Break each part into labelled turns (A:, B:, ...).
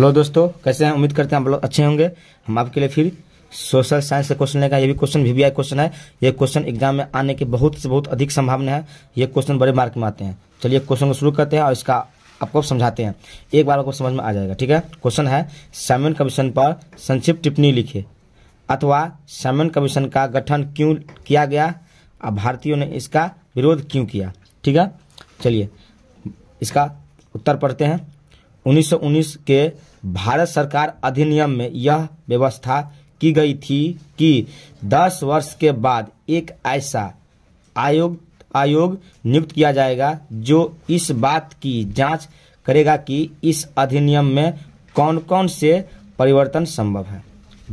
A: hello दोस्तों कैसे हैं उम्मीद करते हैं आप लोग अच्छे होंगे हम आपके लिए फिर सोशल साइंस से क्वेश्चन लेगा ये भी क्वेश्चन वी क्वेश्चन है ये क्वेश्चन एग्जाम में आने की बहुत से बहुत अधिक संभावना है ये क्वेश्चन बड़े मार्क में आते हैं चलिए क्वेश्चन को शुरू करते हैं और इसका आपको समझाते हैं एक बार आपको समझ में आ जाएगा ठीक है क्वेश्चन है सैमन कमीशन पर संक्षिप्त टिप्पणी लिखे अथवा सैमन कमीशन का गठन क्यों किया गया और भारतीयों ने इसका विरोध क्यों किया ठीक है चलिए इसका उत्तर पढ़ते हैं 1919 के भारत सरकार अधिनियम में यह व्यवस्था की गई थी कि 10 वर्ष के बाद एक ऐसा आयोग आयोग नियुक्त किया जाएगा जो इस बात की जांच करेगा कि इस अधिनियम में कौन कौन से परिवर्तन संभव है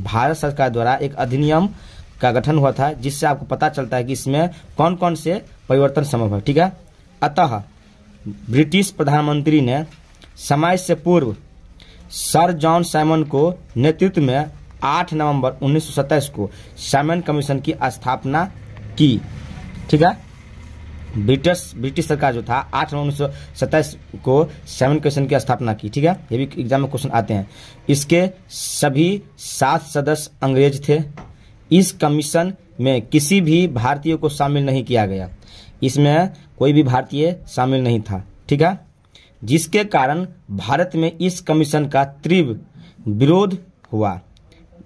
A: भारत सरकार द्वारा एक अधिनियम का गठन हुआ था जिससे आपको पता चलता है कि इसमें कौन कौन से परिवर्तन संभव है ठीक है अतः ब्रिटिश प्रधानमंत्री ने समय से पूर्व सर जॉन साइमन को नेतृत्व में 8 नवंबर उन्नीस को साइमन कमीशन की स्थापना की ठीक है ब्रिटिश ब्रिटिश सरकार जो था 8 नवंबर उन्नीस को साइमन कमीशन की स्थापना की ठीक है ये भी एग्जाम में क्वेश्चन आते हैं इसके सभी सात सदस्य अंग्रेज थे इस कमीशन में किसी भी भारतीय को शामिल नहीं किया गया इसमें कोई भी भारतीय शामिल नहीं था ठीक है जिसके कारण भारत में इस कमीशन का तीव्र विरोध हुआ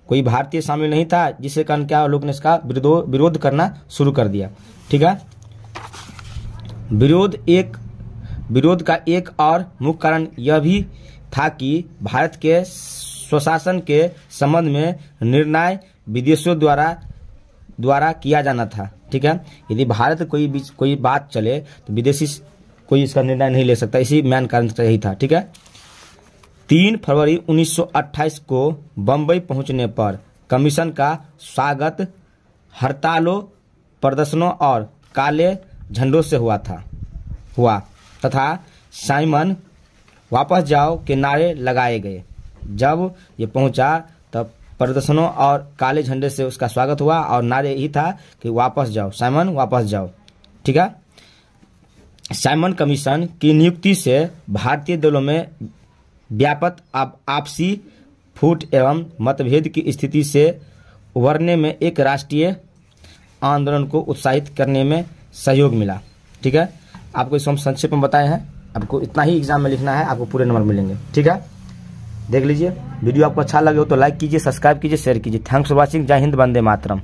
A: कोई भारतीय शामिल नहीं था जिसके कारण क्या लोग ने इसका विरोध करना शुरू कर दिया ठीक है विरोध एक विरोध का एक और मुख्य कारण यह भी था कि भारत के स्वशासन के संबंध में निर्णय विदेशों द्वारा द्वारा किया जाना था ठीक है यदि भारत कोई कोई बात चले तो विदेशी कोई इसका निर्णय नहीं ले सकता इसी मैन कारण यही था ठीक है तीन फरवरी 1928 को बम्बई पहुंचने पर कमीशन का स्वागत हड़तालों प्रदर्शनों और काले झंडों से हुआ था हुआ तथा साइमन वापस जाओ के नारे लगाए गए जब ये पहुंचा तब प्रदर्शनों और काले झंडे से उसका स्वागत हुआ और नारे ही था कि वापस जाओ साइमन वापस जाओ ठीक है साइमन कमीशन की नियुक्ति से भारतीय दलों में व्यापक आप, आपसी फूट एवं मतभेद की स्थिति से उभरने में एक राष्ट्रीय आंदोलन को उत्साहित करने में सहयोग मिला ठीक है आपको इसको हम संक्षेप में बताए हैं आपको इतना ही एग्जाम में लिखना है आपको पूरे नंबर मिलेंगे ठीक है देख लीजिए वीडियो आपको अच्छा लगे हो तो लाइक कीजिए सब्सक्राइब कीजिए शेयर कीजिए थैंक्स फॉर वॉचिंग जय हिंद वंदे मातरम